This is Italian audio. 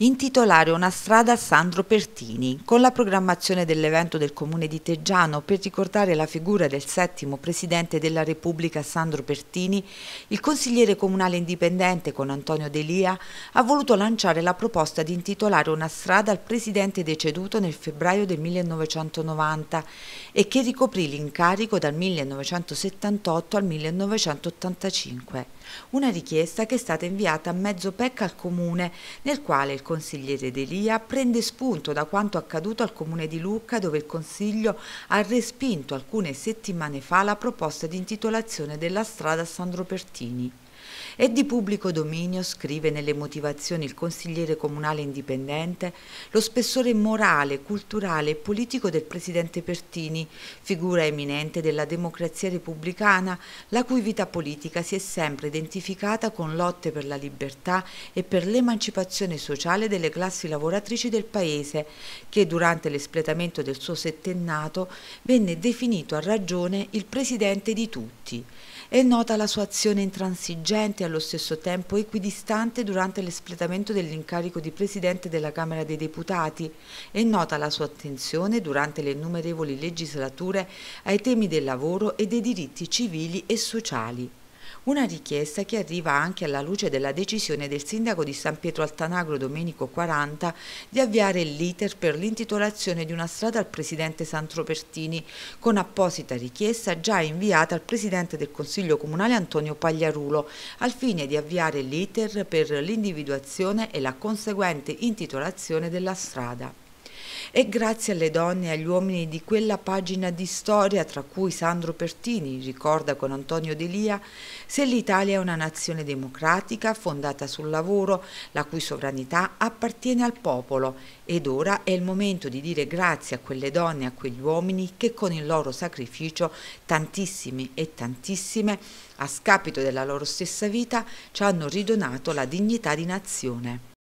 intitolare una strada a Sandro Pertini, con la programmazione dell'evento del Comune di Teggiano per ricordare la figura del settimo Presidente della Repubblica Sandro Pertini, il consigliere comunale indipendente con Antonio Delia ha voluto lanciare la proposta di intitolare una strada al Presidente deceduto nel febbraio del 1990 e che ricoprì l'incarico dal 1978 al 1985. Una richiesta che è stata inviata a mezzo Mezzopecca al comune, nel quale il consigliere Delia prende spunto da quanto accaduto al comune di Lucca, dove il consiglio ha respinto alcune settimane fa la proposta di intitolazione della strada Sandro Pertini. È di pubblico dominio, scrive nelle motivazioni il consigliere comunale indipendente, lo spessore morale, culturale e politico del presidente Pertini, figura eminente della democrazia repubblicana, la cui vita politica si è sempre identificata con lotte per la libertà e per l'emancipazione sociale delle classi lavoratrici del Paese, che durante l'espletamento del suo settennato venne definito a ragione il presidente di tutti. È nota la sua azione intransigente polivalente e allo stesso tempo equidistante durante l'espletamento dell'incarico di Presidente della Camera dei Deputati e nota la sua attenzione durante le innumerevoli legislature ai temi del lavoro e dei diritti civili e sociali. Una richiesta che arriva anche alla luce della decisione del sindaco di San Pietro Altanagro Domenico 40 di avviare l'iter per l'intitolazione di una strada al presidente Santropertini con apposita richiesta già inviata al presidente del Consiglio Comunale Antonio Pagliarulo al fine di avviare l'iter per l'individuazione e la conseguente intitolazione della strada. E grazie alle donne e agli uomini di quella pagina di storia, tra cui Sandro Pertini, ricorda con Antonio Delia, se l'Italia è una nazione democratica fondata sul lavoro, la cui sovranità appartiene al popolo, ed ora è il momento di dire grazie a quelle donne e a quegli uomini che con il loro sacrificio, tantissimi e tantissime, a scapito della loro stessa vita, ci hanno ridonato la dignità di nazione.